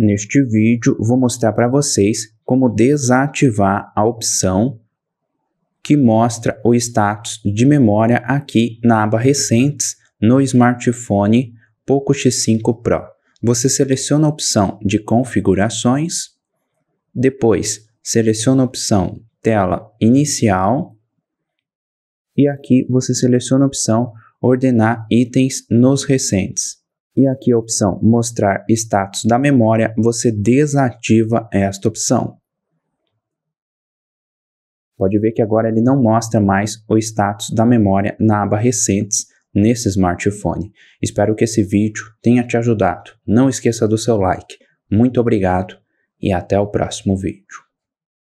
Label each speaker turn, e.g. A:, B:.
A: Neste vídeo, vou mostrar para vocês como desativar a opção que mostra o status de memória aqui na aba Recentes no smartphone Poco X5 Pro. Você seleciona a opção de Configurações, depois seleciona a opção Tela Inicial e aqui você seleciona a opção Ordenar itens nos recentes e aqui a opção mostrar status da memória, você desativa esta opção. Pode ver que agora ele não mostra mais o status da memória na aba recentes nesse smartphone. Espero que esse vídeo tenha te ajudado. Não esqueça do seu like. Muito obrigado e até o próximo vídeo.